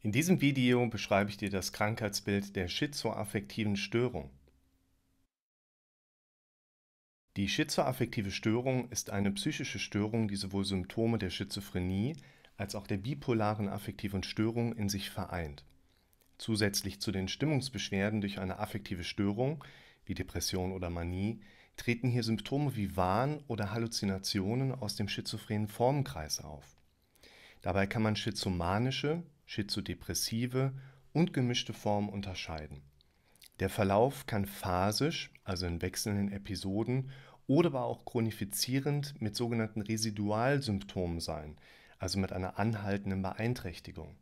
In diesem Video beschreibe ich dir das Krankheitsbild der schizoaffektiven Störung. Die schizoaffektive Störung ist eine psychische Störung, die sowohl Symptome der Schizophrenie als auch der bipolaren affektiven Störung in sich vereint. Zusätzlich zu den Stimmungsbeschwerden durch eine affektive Störung, wie Depression oder Manie, treten hier Symptome wie Wahn oder Halluzinationen aus dem schizophrenen Formenkreis auf. Dabei kann man schizomanische schizodepressive und gemischte Formen unterscheiden. Der Verlauf kann phasisch, also in wechselnden Episoden, oder aber auch chronifizierend mit sogenannten Residualsymptomen sein, also mit einer anhaltenden Beeinträchtigung.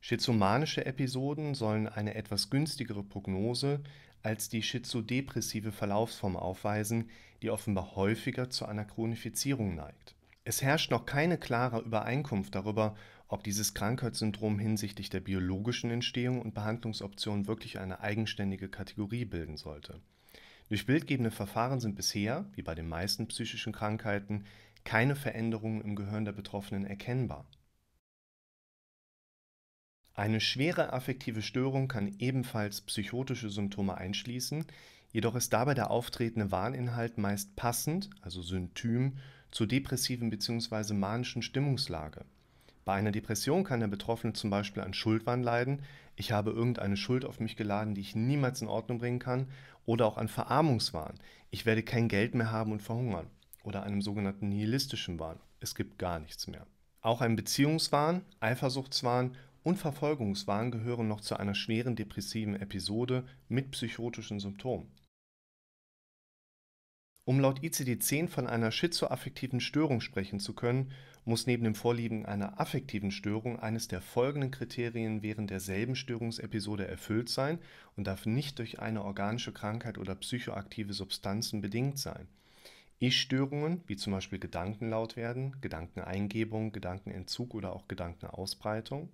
Schizomanische Episoden sollen eine etwas günstigere Prognose als die schizodepressive Verlaufsform aufweisen, die offenbar häufiger zu einer Chronifizierung neigt. Es herrscht noch keine klare Übereinkunft darüber, ob dieses Krankheitssyndrom hinsichtlich der biologischen Entstehung und Behandlungsoptionen wirklich eine eigenständige Kategorie bilden sollte. Durch bildgebende Verfahren sind bisher, wie bei den meisten psychischen Krankheiten, keine Veränderungen im Gehirn der Betroffenen erkennbar. Eine schwere affektive Störung kann ebenfalls psychotische Symptome einschließen, jedoch ist dabei der auftretende Warninhalt meist passend, also syntym, zur depressiven bzw. manischen Stimmungslage. Bei einer Depression kann der Betroffene zum Beispiel an Schuldwahn leiden. Ich habe irgendeine Schuld auf mich geladen, die ich niemals in Ordnung bringen kann. Oder auch an Verarmungswahn. Ich werde kein Geld mehr haben und verhungern. Oder einem sogenannten nihilistischen Wahn. Es gibt gar nichts mehr. Auch ein Beziehungswahn, Eifersuchtswahn und Verfolgungswahn gehören noch zu einer schweren depressiven Episode mit psychotischen Symptomen. Um laut ICD-10 von einer schizoaffektiven Störung sprechen zu können, muss neben dem Vorliegen einer affektiven Störung eines der folgenden Kriterien während derselben Störungsepisode erfüllt sein und darf nicht durch eine organische Krankheit oder psychoaktive Substanzen bedingt sein. Ich-Störungen, wie zum Beispiel Gedanken laut werden, Gedankeneingebung, Gedankenentzug oder auch Gedankenausbreitung,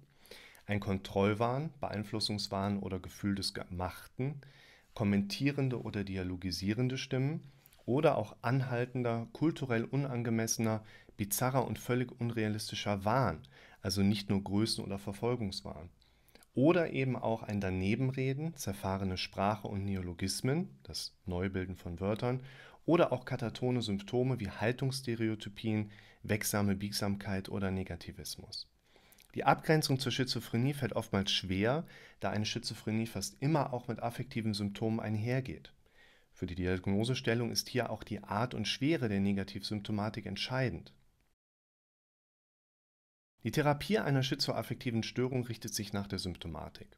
ein Kontrollwahn, Beeinflussungswahn oder Gefühl des Gemachten, kommentierende oder dialogisierende Stimmen, oder auch anhaltender, kulturell unangemessener, bizarrer und völlig unrealistischer Wahn, also nicht nur Größen- oder Verfolgungswahn. Oder eben auch ein Danebenreden, zerfahrene Sprache und Neologismen, das Neubilden von Wörtern, oder auch katatone Symptome wie Haltungsstereotypien, wechsame Biegsamkeit oder Negativismus. Die Abgrenzung zur Schizophrenie fällt oftmals schwer, da eine Schizophrenie fast immer auch mit affektiven Symptomen einhergeht. Für die Diagnosestellung ist hier auch die Art und Schwere der Negativsymptomatik entscheidend. Die Therapie einer schizoaffektiven Störung richtet sich nach der Symptomatik.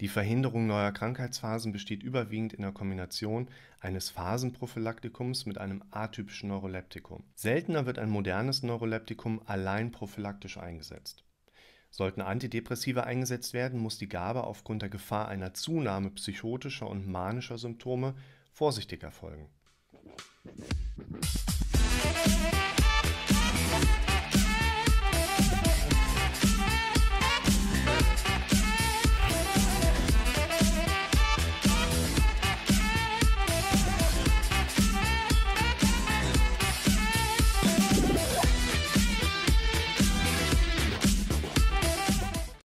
Die Verhinderung neuer Krankheitsphasen besteht überwiegend in der Kombination eines Phasenprophylaktikums mit einem atypischen Neuroleptikum. Seltener wird ein modernes Neuroleptikum allein prophylaktisch eingesetzt. Sollten Antidepressive eingesetzt werden, muss die Gabe aufgrund der Gefahr einer Zunahme psychotischer und manischer Symptome vorsichtig erfolgen.